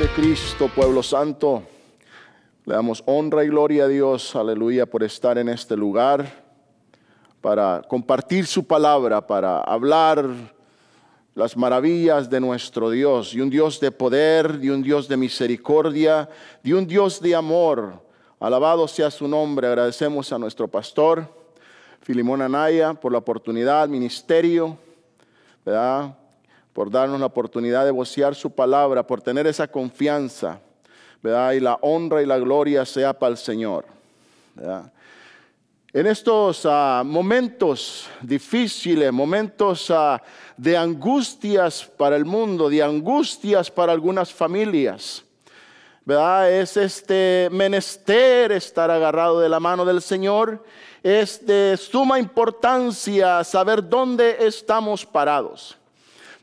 de Cristo, pueblo santo. Le damos honra y gloria a Dios, aleluya, por estar en este lugar, para compartir su palabra, para hablar las maravillas de nuestro Dios, y un Dios de poder, de un Dios de misericordia, de un Dios de amor. Alabado sea su nombre. Agradecemos a nuestro pastor, Filimón Anaya, por la oportunidad, ministerio, ¿verdad? por darnos la oportunidad de vocear su palabra, por tener esa confianza, ¿verdad? Y la honra y la gloria sea para el Señor. ¿verdad? En estos ah, momentos difíciles, momentos ah, de angustias para el mundo, de angustias para algunas familias, ¿verdad? Es este menester estar agarrado de la mano del Señor. Es de suma importancia saber dónde estamos parados.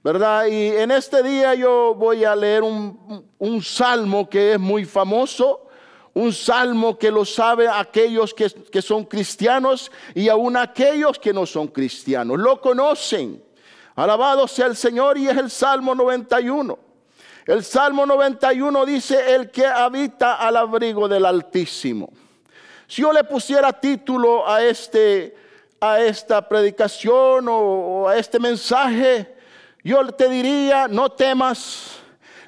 ¿verdad? Y en este día yo voy a leer un, salmo que es muy famoso, un salmo que lo saben aquellos que, son cristianos y aún aquellos que no son cristianos, lo conocen. Alabado sea el Señor y es el Salmo 91. El Salmo 91 dice, el que habita al abrigo del Altísimo. Si yo le pusiera título a, este, a esta predicación o a este mensaje, yo te diría, no temas.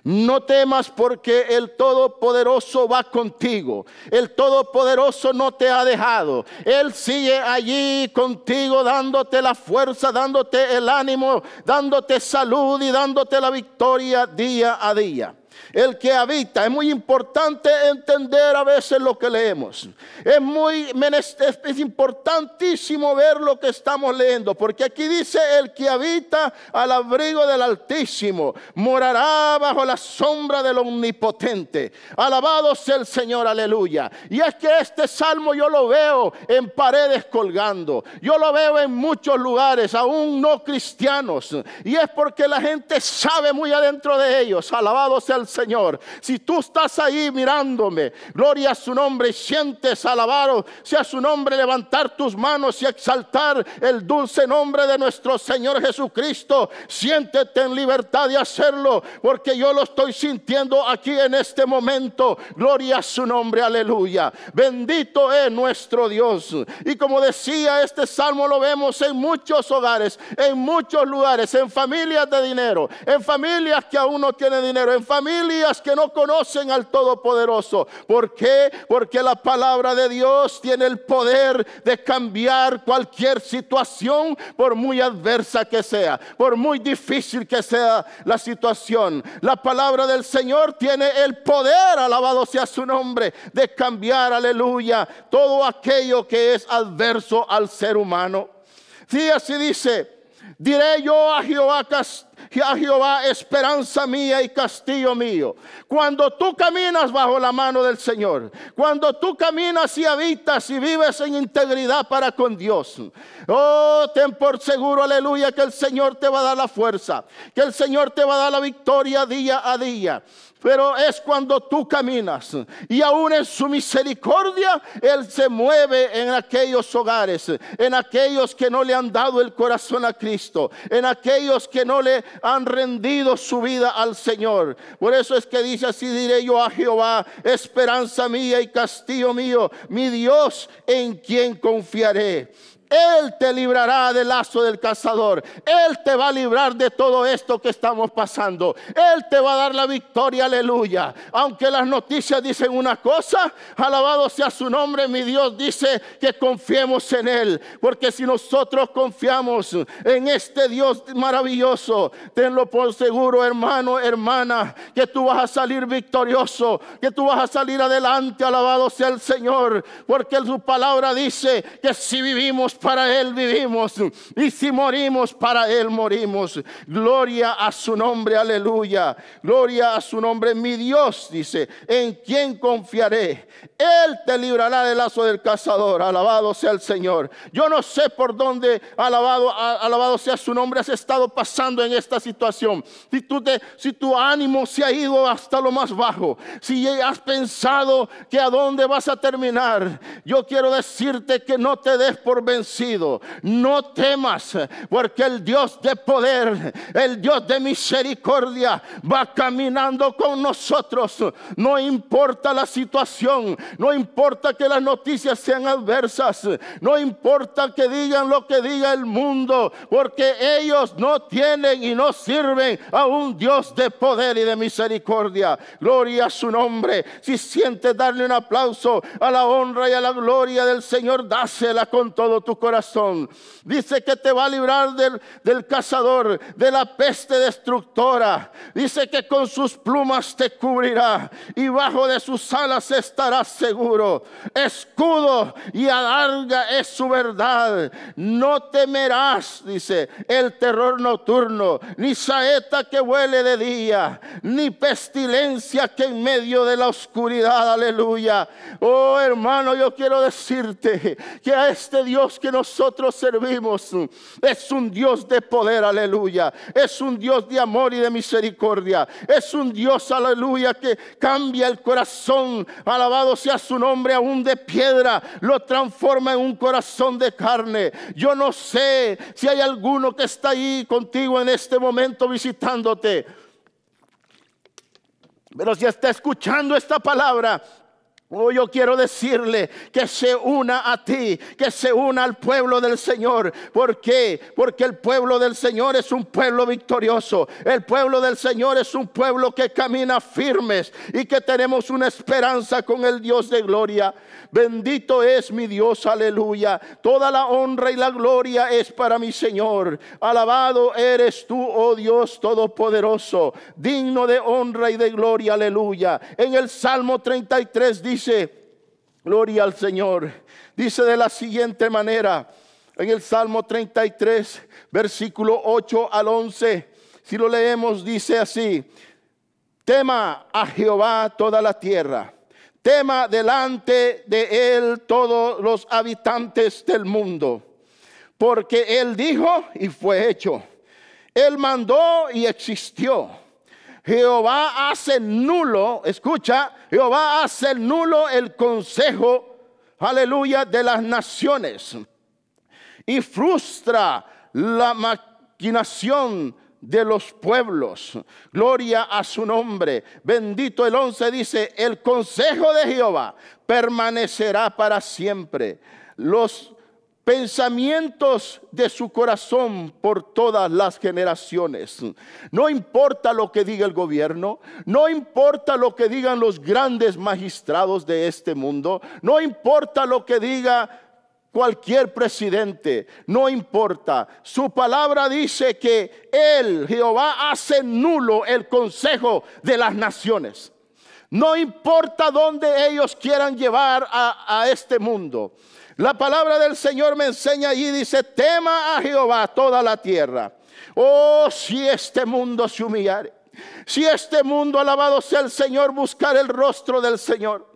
No temas porque el Todopoderoso va contigo. El Todopoderoso no te ha dejado. Él sigue allí contigo dándote la fuerza, dándote el ánimo, dándote salud y dándote la victoria día a día el que habita. Es muy importante entender a veces lo que leemos. Es muy es importantísimo ver lo que estamos leyendo, porque aquí dice el que habita al abrigo del Altísimo, morará bajo la sombra del Omnipotente. Alabado sea el Señor, aleluya. Y es que este salmo yo lo veo en paredes colgando. Yo lo veo en muchos lugares, aún no cristianos, y es porque la gente sabe muy adentro de ellos. Alabado sea el Señor. Si tú estás ahí mirándome, gloria a su nombre, sientes alabado, sea su nombre, levantar tus manos y exaltar el dulce nombre de nuestro Señor Jesucristo. Siéntete en libertad de hacerlo, porque yo lo estoy sintiendo aquí en este momento. Gloria a su nombre, aleluya. Bendito es nuestro Dios. Y como decía, este salmo lo vemos en muchos hogares, en muchos lugares, en familias de dinero, en familias que aún no tienen dinero, en familias que no conocen al Todopoderoso. ¿Por qué? Porque la palabra de Dios tiene el poder de cambiar cualquier situación, por muy adversa que sea, por muy difícil que sea la situación. La palabra del Señor tiene el poder, alabado sea su nombre, de cambiar, aleluya, todo aquello que es adverso al ser humano. Sí, así dice, diré yo a Jehová, ya Jehová, esperanza mía y castillo mío. Cuando tú caminas bajo la mano del Señor, cuando tú caminas y habitas y vives en integridad para con Dios, oh, ten por seguro, aleluya, que el Señor te va a dar la fuerza, que el Señor te va a dar la victoria día a día pero es cuando tú caminas. Y aún en su misericordia, Él se mueve en aquellos hogares, en aquellos que no le han dado el corazón a Cristo, en aquellos que no le han rendido su vida al Señor. Por eso es que dice así diré yo a Jehová, esperanza mía y castillo mío, mi Dios en quien confiaré. Él te librará del lazo del cazador. Él te va a librar de todo esto que estamos pasando. Él te va a dar la victoria, aleluya. Aunque las noticias dicen una cosa, alabado sea su nombre, mi Dios dice que confiemos en Él. Porque si nosotros confiamos en este Dios maravilloso, tenlo por seguro, hermano, hermana, que tú vas a salir victorioso, que tú vas a salir adelante, alabado sea el Señor. Porque su palabra dice que si vivimos, para Él vivimos. Y si morimos, para Él morimos. Gloria a su nombre, aleluya. Gloria a su nombre, mi Dios, dice, en quien confiaré. Él te librará del lazo del cazador. Alabado sea el Señor. Yo no sé por dónde, alabado, alabado sea su nombre, has estado pasando en esta situación. Si, tú te, si tu ánimo se ha ido hasta lo más bajo, si has pensado que a dónde vas a terminar, yo quiero decirte que no te des por vencido no temas, porque el Dios de poder, el Dios de misericordia, va caminando con nosotros. No importa la situación, no importa que las noticias sean adversas, no importa que digan lo que diga el mundo, porque ellos no tienen y no sirven a un Dios de poder y de misericordia. Gloria a su nombre. Si sientes darle un aplauso a la honra y a la gloria del Señor, dásela con todo tu corazón. Dice que te va a librar del, del cazador, de la peste destructora. Dice que con sus plumas te cubrirá y bajo de sus alas estarás seguro. Escudo y alarga es su verdad. No temerás, dice, el terror nocturno, ni saeta que huele de día, ni pestilencia que en medio de la oscuridad. Aleluya. Oh hermano, yo quiero decirte que a este Dios que nosotros servimos es un Dios de poder, aleluya. Es un Dios de amor y de misericordia. Es un Dios, aleluya, que cambia el corazón. Alabado sea su nombre, aún de piedra, lo transforma en un corazón de carne. Yo no sé si hay alguno que está ahí contigo en este momento visitándote. Pero si está escuchando esta palabra, Oh, yo quiero decirle que se una a ti, que se una al pueblo del Señor. ¿Por qué? Porque el pueblo del Señor es un pueblo victorioso. El pueblo del Señor es un pueblo que camina firmes y que tenemos una esperanza con el Dios de gloria. Bendito es mi Dios, aleluya. Toda la honra y la gloria es para mi Señor. Alabado eres tú, oh Dios Todopoderoso, digno de honra y de gloria, aleluya. En el Salmo 33 dice, dice, gloria al Señor, dice de la siguiente manera, en el Salmo 33, versículo 8 al 11, si lo leemos, dice así, tema a Jehová toda la tierra. Tema delante de él todos los habitantes del mundo, porque él dijo y fue hecho. Él mandó y existió. Jehová hace nulo, escucha, Jehová hace nulo el consejo, aleluya, de las naciones y frustra la maquinación de los pueblos. Gloria a su nombre. Bendito el 11 dice, el consejo de Jehová permanecerá para siempre. Los pensamientos de su corazón por todas las generaciones. No importa lo que diga el gobierno, no importa lo que digan los grandes magistrados de este mundo, no importa lo que diga cualquier presidente, no importa. Su palabra dice que Él, Jehová, hace nulo el consejo de las naciones. No importa dónde ellos quieran llevar a, a este mundo. La palabra del Señor me enseña allí, dice, tema a Jehová toda la tierra. Oh, si este mundo se humillare, si este mundo alabado sea el Señor, buscar el rostro del Señor.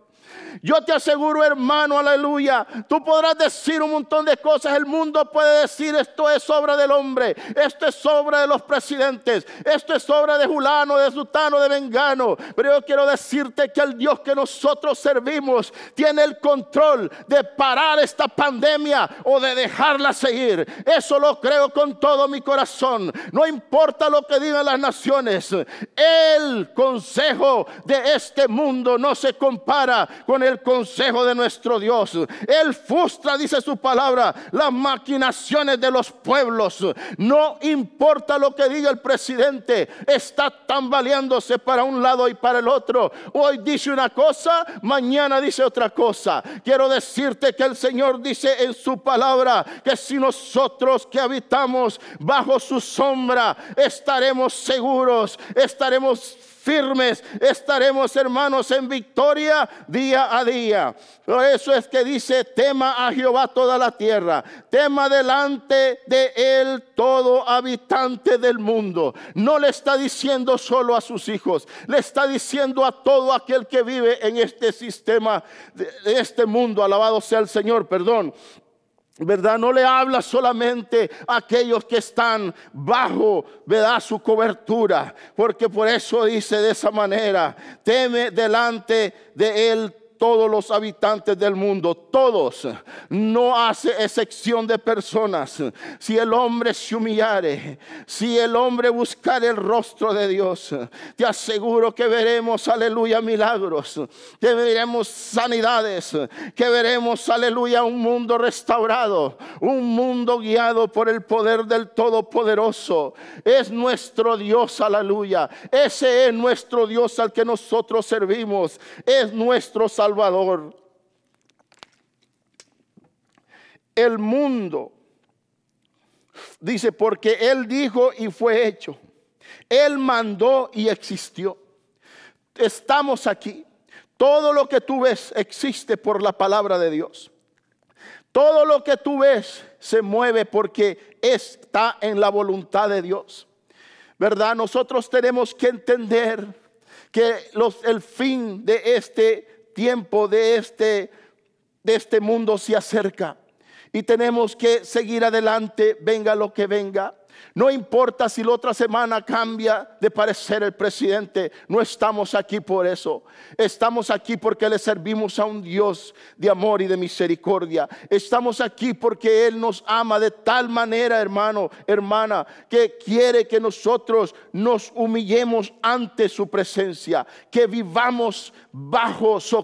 Yo te aseguro, hermano, aleluya, tú podrás decir un montón de cosas. El mundo puede decir esto es obra del hombre, esto es obra de los presidentes, esto es obra de Julano, de Sutano, de Vengano Pero yo quiero decirte que el Dios que nosotros servimos tiene el control de parar esta pandemia o de dejarla seguir. Eso lo creo con todo mi corazón. No importa lo que digan las naciones, el consejo de este mundo no se compara con el consejo de nuestro Dios. Él frustra, dice su palabra, las maquinaciones de los pueblos. No importa lo que diga el presidente, está tambaleándose para un lado y para el otro. Hoy dice una cosa, mañana dice otra cosa. Quiero decirte que el Señor dice en su palabra que si nosotros que habitamos bajo su sombra estaremos seguros, estaremos firmes, estaremos hermanos en victoria día a día. Por eso es que dice, tema a Jehová toda la tierra, tema delante de él todo habitante del mundo. No le está diciendo solo a sus hijos, le está diciendo a todo aquel que vive en este sistema, de este mundo, alabado sea el Señor, perdón. ¿verdad? No le habla solamente a aquellos que están bajo, ¿verdad? Su cobertura, porque por eso dice de esa manera, teme delante de él todos los habitantes del mundo, todos, no hace excepción de personas. Si el hombre se humillare, si el hombre buscar el rostro de Dios, te aseguro que veremos, aleluya, milagros, que veremos sanidades, que veremos, aleluya, un mundo restaurado, un mundo guiado por el poder del Todopoderoso. Es nuestro Dios, aleluya. Ese es nuestro Dios al que nosotros servimos. Es nuestro Salvador Salvador. El mundo, dice, porque Él dijo y fue hecho. Él mandó y existió. Estamos aquí. Todo lo que tú ves existe por la palabra de Dios. Todo lo que tú ves se mueve porque está en la voluntad de Dios. ¿Verdad? Nosotros tenemos que entender que el fin de este tiempo de este, de este mundo se acerca y tenemos que seguir adelante, venga lo que venga. No importa si la otra semana cambia de parecer el presidente, no estamos aquí por eso. Estamos aquí porque le servimos a un Dios de amor y de misericordia. Estamos aquí porque Él nos ama de tal manera, hermano, hermana, que quiere que nosotros nos humillemos ante su presencia, que vivamos bajo su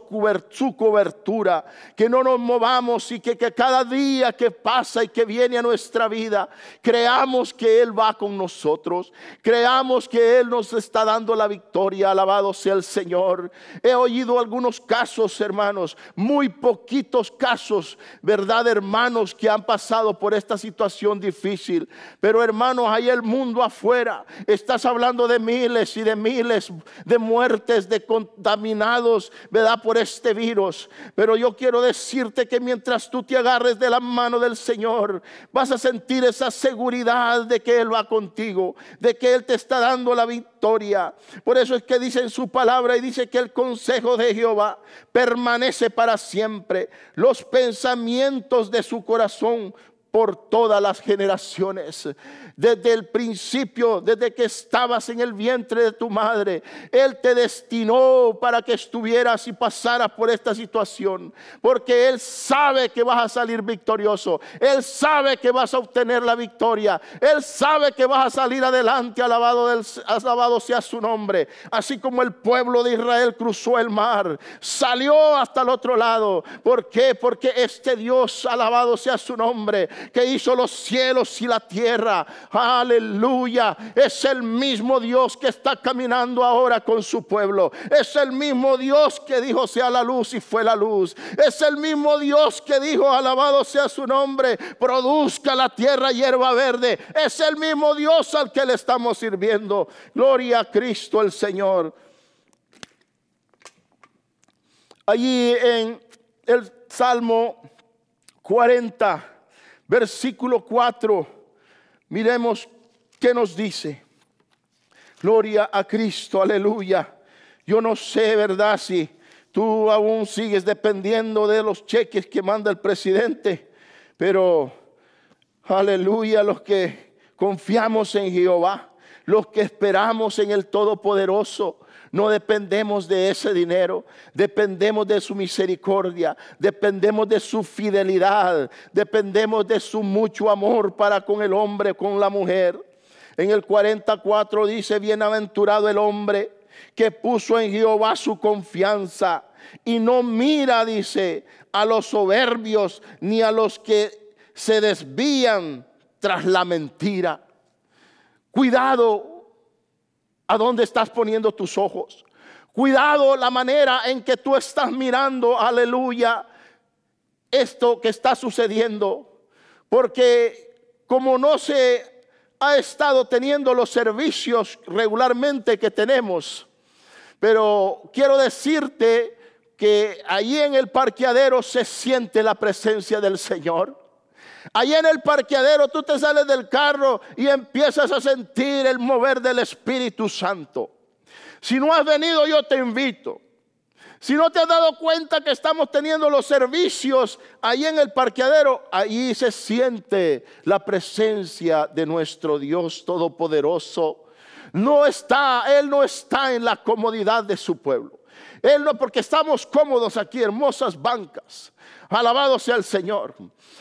cobertura, que no nos movamos y que, que cada día que pasa y que viene a nuestra vida, creamos que él va con nosotros, creamos que Él nos está dando la victoria, alabado sea el Señor. He oído algunos casos, hermanos, muy poquitos casos, ¿verdad, hermanos, que han pasado por esta situación difícil? Pero hermanos, hay el mundo afuera, estás hablando de miles y de miles de muertes, de contaminados, ¿verdad? Por este virus. Pero yo quiero decirte que mientras tú te agarres de la mano del Señor, vas a sentir esa seguridad de que Él va contigo, de que Él te está dando la victoria. Por eso es que dice en su palabra y dice que el consejo de Jehová permanece para siempre, los pensamientos de su corazón por todas las generaciones desde el principio, desde que estabas en el vientre de tu madre. Él te destinó para que estuvieras y pasaras por esta situación, porque Él sabe que vas a salir victorioso, Él sabe que vas a obtener la victoria, Él sabe que vas a salir adelante, alabado, del, alabado sea su nombre, así como el pueblo de Israel cruzó el mar, salió hasta el otro lado. ¿Por qué? Porque este Dios, alabado sea su nombre, que hizo los cielos y la tierra, Aleluya. Es el mismo Dios que está caminando ahora con su pueblo. Es el mismo Dios que dijo sea la luz y fue la luz. Es el mismo Dios que dijo alabado sea su nombre, produzca la tierra hierba verde. Es el mismo Dios al que le estamos sirviendo. Gloria a Cristo el Señor. Allí en el Salmo 40, versículo 4. Miremos qué nos dice. Gloria a Cristo, aleluya. Yo no sé, ¿verdad? Si tú aún sigues dependiendo de los cheques que manda el presidente, pero aleluya, los que confiamos en Jehová, los que esperamos en el Todopoderoso, no dependemos de ese dinero, dependemos de su misericordia, dependemos de su fidelidad, dependemos de su mucho amor para con el hombre, con la mujer. En el 44 dice, bienaventurado el hombre que puso en Jehová su confianza y no mira, dice, a los soberbios ni a los que se desvían tras la mentira. Cuidado, ¿A dónde estás poniendo tus ojos? Cuidado la manera en que tú estás mirando, aleluya, esto que está sucediendo. Porque como no se ha estado teniendo los servicios regularmente que tenemos, pero quiero decirte que allí en el parqueadero se siente la presencia del Señor. Allí en el parqueadero tú te sales del carro y empiezas a sentir el mover del Espíritu Santo. Si no has venido, yo te invito. Si no te has dado cuenta que estamos teniendo los servicios ahí en el parqueadero, allí se siente la presencia de nuestro Dios Todopoderoso. No está, Él no está en la comodidad de su pueblo. Él no, porque estamos cómodos aquí, hermosas bancas. Alabado sea el Señor.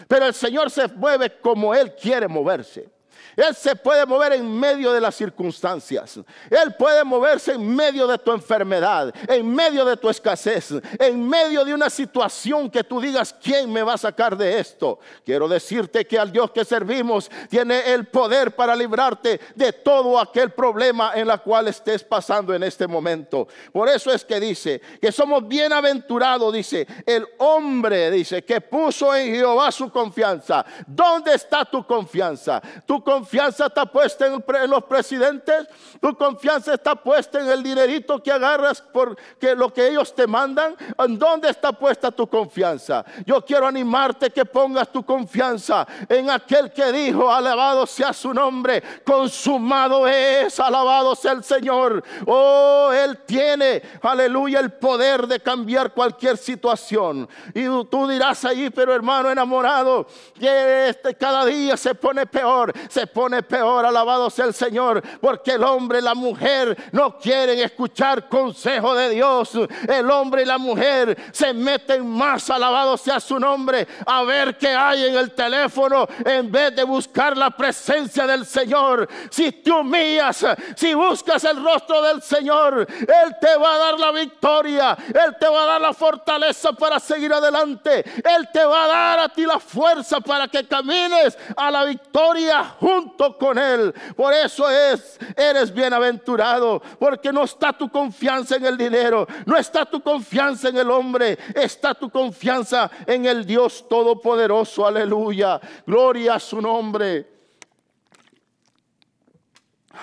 Pero el Señor se mueve como Él quiere moverse. Él se puede mover en medio de las circunstancias. Él puede moverse en medio de tu enfermedad, en medio de tu escasez, en medio de una situación que tú digas, ¿quién me va a sacar de esto? Quiero decirte que al Dios que servimos tiene el poder para librarte de todo aquel problema en la cual estés pasando en este momento. Por eso es que dice que somos bienaventurados, dice, el hombre, dice, que puso en Jehová su confianza. ¿Dónde está tu confianza? Tu confianza está puesta en, los presidentes, tu confianza está puesta en el dinerito que agarras Porque lo que ellos te mandan. ¿En dónde está puesta tu confianza? Yo quiero animarte que pongas tu confianza en aquel que dijo, alabado sea su nombre, consumado es, alabado sea el Señor. Oh, Él tiene, aleluya, el poder de cambiar cualquier situación. Y tú dirás ahí, pero hermano enamorado, que este, cada día se pone peor, se pone peor, alabado sea el Señor, porque el hombre y la mujer no quieren escuchar consejo de Dios. El hombre y la mujer se meten más, alabado sea su nombre, a ver qué hay en el teléfono en vez de buscar la presencia del Señor. Si tú humillas, si buscas el rostro del Señor, Él te va a dar la victoria, Él te va a dar la fortaleza para seguir adelante, Él te va a dar a ti la fuerza para que camines a la victoria junto con Él. Por eso es, eres bienaventurado, porque no está tu confianza en el dinero, no está tu confianza en el hombre, está tu confianza en el Dios Todopoderoso. Aleluya, gloria a su nombre.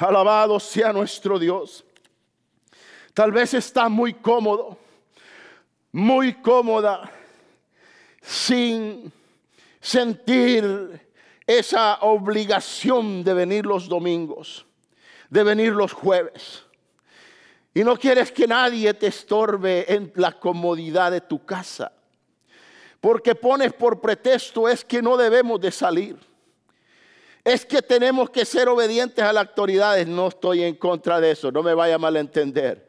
Alabado sea nuestro Dios. Tal vez está muy cómodo, muy cómoda, sin sentir esa obligación de venir los domingos, de venir los jueves. Y no quieres que nadie te estorbe en la comodidad de tu casa. Porque pones por pretexto es que no debemos de salir. Es que tenemos que ser obedientes a las autoridades. No estoy en contra de eso, no me vaya a malentender.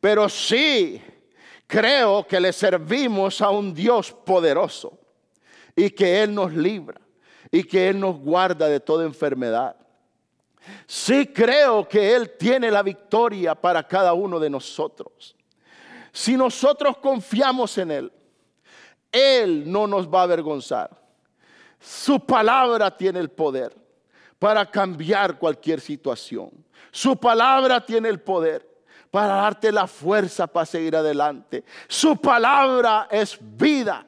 Pero sí creo que le servimos a un Dios poderoso y que Él nos libra y que Él nos guarda de toda enfermedad. Sí creo que Él tiene la victoria para cada uno de nosotros. Si nosotros confiamos en Él, Él no nos va a avergonzar. Su palabra tiene el poder para cambiar cualquier situación. Su palabra tiene el poder para darte la fuerza para seguir adelante. Su palabra es vida.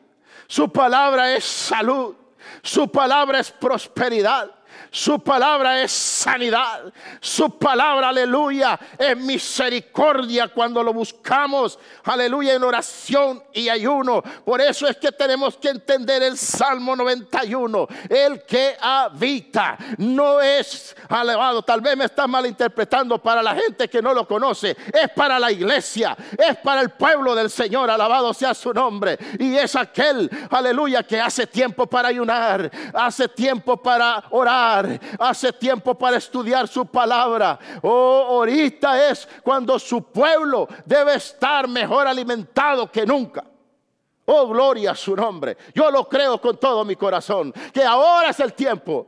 Su palabra es salud. Su palabra es prosperidad. Su palabra es sanidad. Su palabra, aleluya, es misericordia cuando lo buscamos. Aleluya, en oración y ayuno. Por eso es que tenemos que entender el Salmo 91. El que habita no es alabado. Tal vez me está malinterpretando para la gente que no lo conoce. Es para la iglesia. Es para el pueblo del Señor. Alabado sea su nombre. Y es aquel, aleluya, que hace tiempo para ayunar. Hace tiempo para orar hace tiempo para estudiar su palabra. Oh, ahorita es cuando su pueblo debe estar mejor alimentado que nunca. Oh, gloria a su nombre. Yo lo creo con todo mi corazón, que ahora es el tiempo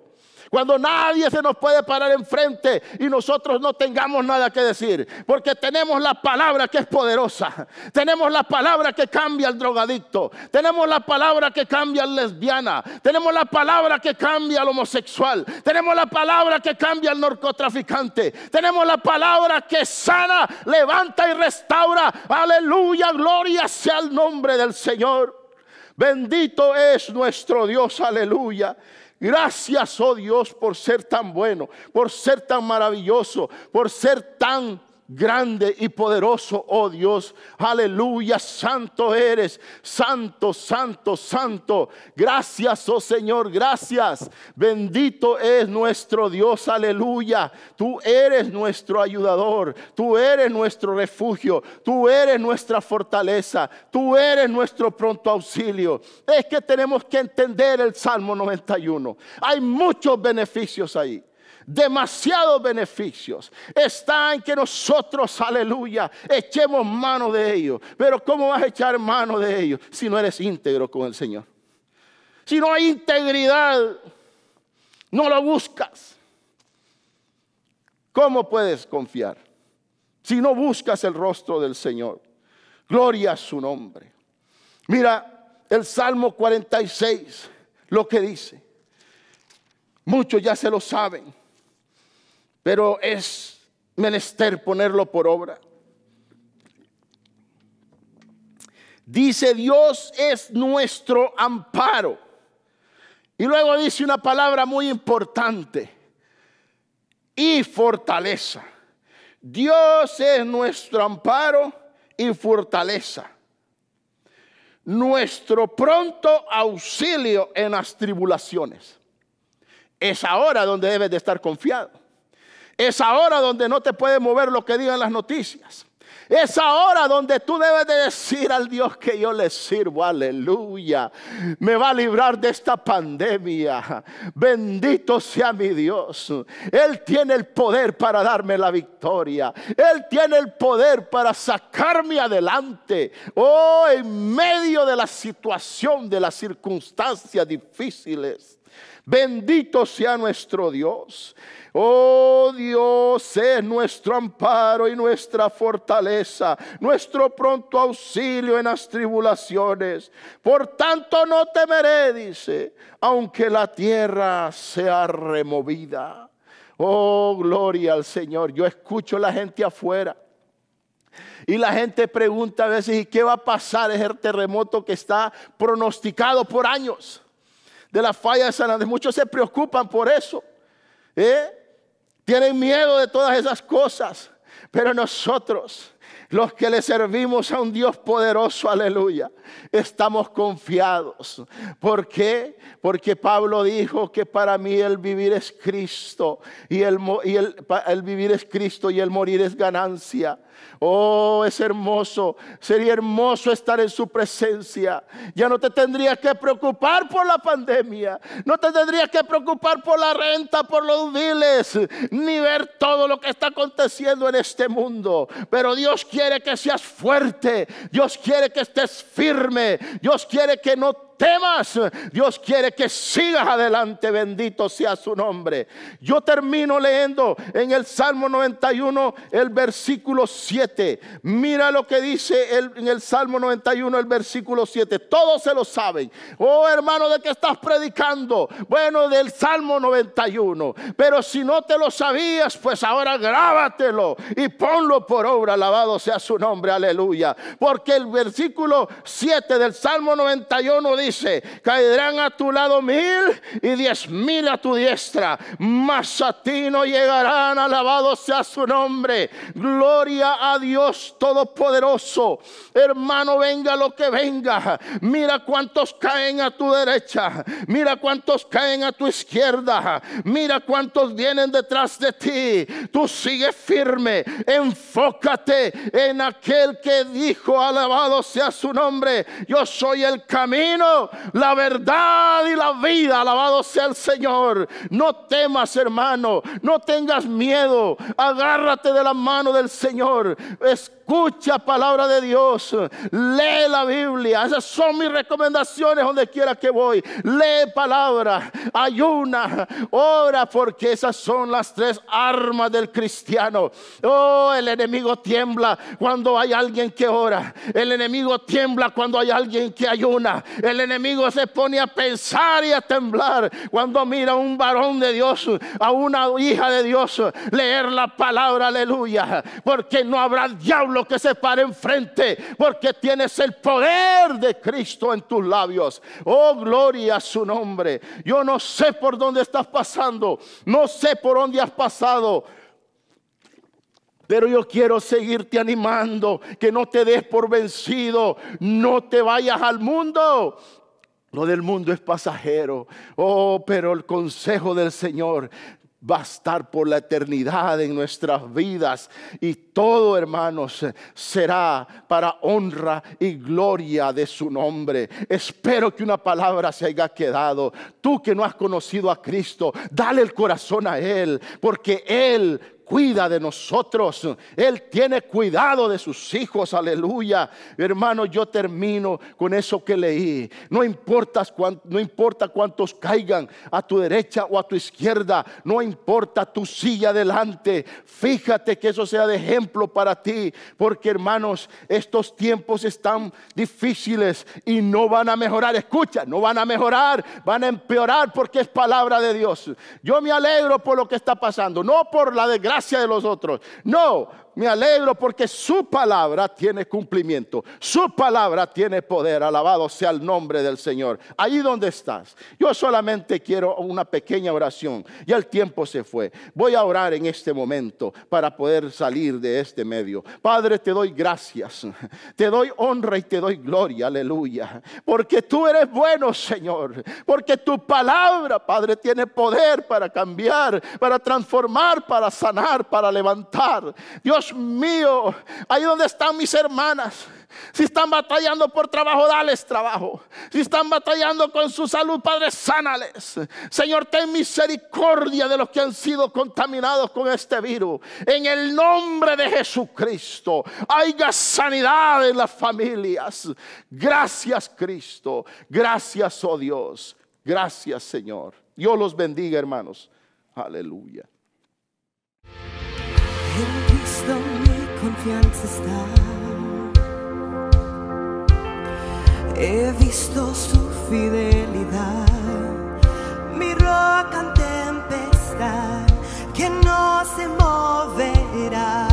cuando nadie se nos puede parar enfrente y nosotros no tengamos nada que decir, porque tenemos la palabra que es poderosa, tenemos la palabra que cambia al drogadicto, tenemos la palabra que cambia al lesbiana, tenemos la palabra que cambia al homosexual, tenemos la palabra que cambia al narcotraficante, tenemos la palabra que sana, levanta y restaura, aleluya, gloria sea el nombre del Señor. Bendito es nuestro Dios, aleluya. Gracias, oh Dios, por ser tan bueno, por ser tan maravilloso, por ser tan grande y poderoso, oh Dios. Aleluya, santo eres, santo, santo, santo. Gracias, oh Señor, gracias. Bendito es nuestro Dios, aleluya. Tú eres nuestro ayudador, tú eres nuestro refugio, tú eres nuestra fortaleza, tú eres nuestro pronto auxilio. Es que tenemos que entender el Salmo 91. Hay muchos beneficios ahí demasiados beneficios. Está en que nosotros, aleluya, echemos mano de ellos. Pero ¿cómo vas a echar mano de ellos si no eres íntegro con el Señor? Si no hay integridad, no lo buscas. ¿Cómo puedes confiar si no buscas el rostro del Señor? Gloria a su nombre. Mira el Salmo 46, lo que dice. Muchos ya se lo saben pero es menester ponerlo por obra. Dice Dios es nuestro amparo. Y luego dice una palabra muy importante. Y fortaleza. Dios es nuestro amparo y fortaleza. Nuestro pronto auxilio en las tribulaciones. Es ahora donde debes de estar confiado. Es ahora donde no te puede mover lo que digan las noticias. Es ahora donde tú debes de decir al Dios que yo le sirvo. Aleluya. Me va a librar de esta pandemia. Bendito sea mi Dios. Él tiene el poder para darme la victoria. Él tiene el poder para sacarme adelante. Oh, en medio de la situación, de las circunstancias difíciles. Bendito sea nuestro Dios. Oh Dios, es nuestro amparo y nuestra fortaleza, nuestro pronto auxilio en las tribulaciones. Por tanto no temeré, dice, aunque la tierra sea removida. Oh, gloria al Señor. Yo escucho a la gente afuera. Y la gente pregunta a veces, ¿y qué va a pasar? Es el terremoto que está pronosticado por años de la falla de San Andrés. Muchos se preocupan por eso. ¿eh? Tienen miedo de todas esas cosas. Pero nosotros los que le servimos a un Dios poderoso, aleluya, estamos confiados. ¿Por qué? Porque Pablo dijo que para mí el vivir es Cristo y el, vivir es Cristo y el morir es ganancia. Oh, es hermoso. Sería hermoso estar en su presencia. Ya no te tendrías que preocupar por la pandemia. No te tendrías que preocupar por la renta, por los biles, ni ver todo lo que está aconteciendo en este mundo. Pero Dios quiere quiere que seas fuerte, Dios quiere que estés firme, Dios quiere que no temas. Dios quiere que sigas adelante, bendito sea su nombre. Yo termino leyendo en el Salmo 91, el versículo 7. Mira lo que dice en el Salmo 91, el versículo 7. Todos se lo saben. Oh hermano, ¿de qué estás predicando? Bueno, del Salmo 91. Pero si no te lo sabías, pues ahora grábatelo y ponlo por obra. Alabado sea su nombre, aleluya. Porque el versículo 7 del Salmo 91 dice, dice, caerán a tu lado mil y diez mil a tu diestra, mas a ti no llegarán, alabado sea su nombre. Gloria a Dios Todopoderoso. Hermano, venga lo que venga. Mira cuántos caen a tu derecha, mira cuántos caen a tu izquierda, mira cuántos vienen detrás de ti. Tú sigue firme, enfócate en aquel que dijo, alabado sea su nombre, yo soy el camino la verdad y la vida. Alabado sea el Señor. No temas, hermano. No tengas miedo. Agárrate de la mano del Señor. Es escucha palabra de Dios, lee la Biblia. Esas son mis recomendaciones donde quiera que voy. Lee palabra, ayuna, ora, porque esas son las tres armas del cristiano. Oh, el enemigo tiembla cuando hay alguien que ora. El enemigo tiembla cuando hay alguien que ayuna. El enemigo se pone a pensar y a temblar cuando mira a un varón de Dios, a una hija de Dios, leer la palabra, aleluya, porque no habrá diablo que se pare enfrente, porque tienes el poder de Cristo en tus labios. Oh, gloria a su nombre. Yo no sé por dónde estás pasando, no sé por dónde has pasado. Pero yo quiero seguirte animando, que no te des por vencido, no te vayas al mundo, lo del mundo es pasajero. Oh, pero el consejo del Señor va a estar por la eternidad en nuestras vidas. Y todo, hermanos, será para honra y gloria de su nombre. Espero que una palabra se haya quedado. Tú que no has conocido a Cristo, dale el corazón a Él, porque Él cuida de nosotros. Él tiene cuidado de sus hijos. Aleluya. Hermano, yo termino con eso que leí. No importa, no importa cuántos caigan a tu derecha o a tu izquierda. No importa, tu silla delante, Fíjate que eso sea de ejemplo para ti. Porque hermanos, estos tiempos están difíciles y no van a mejorar. Escucha, no van a mejorar. Van a empeorar porque es palabra de Dios. Yo me alegro por lo que está pasando. No por la desgracia gracia de los otros. No, me alegro porque su palabra tiene cumplimiento, su palabra tiene poder, alabado sea el nombre del Señor. Ahí donde estás, yo solamente quiero una pequeña oración, y el tiempo se fue. Voy a orar en este momento para poder salir de este medio. Padre, te doy gracias, te doy honra y te doy gloria, aleluya, porque tú eres bueno, Señor, porque tu palabra, Padre, tiene poder para cambiar, para transformar, para sanar, para levantar. Dios mío, ahí donde están mis hermanas. Si están batallando por trabajo, dales trabajo. Si están batallando con su salud, Padre, sánales. Señor, ten misericordia de los que han sido contaminados con este virus. En el nombre de Jesucristo, haya sanidad en las familias. Gracias, Cristo. Gracias, oh Dios. Gracias, Señor. Dios los bendiga, hermanos. Aleluya. confianza está. He visto su fidelidad, mi roca en tempestad, que no se moverá.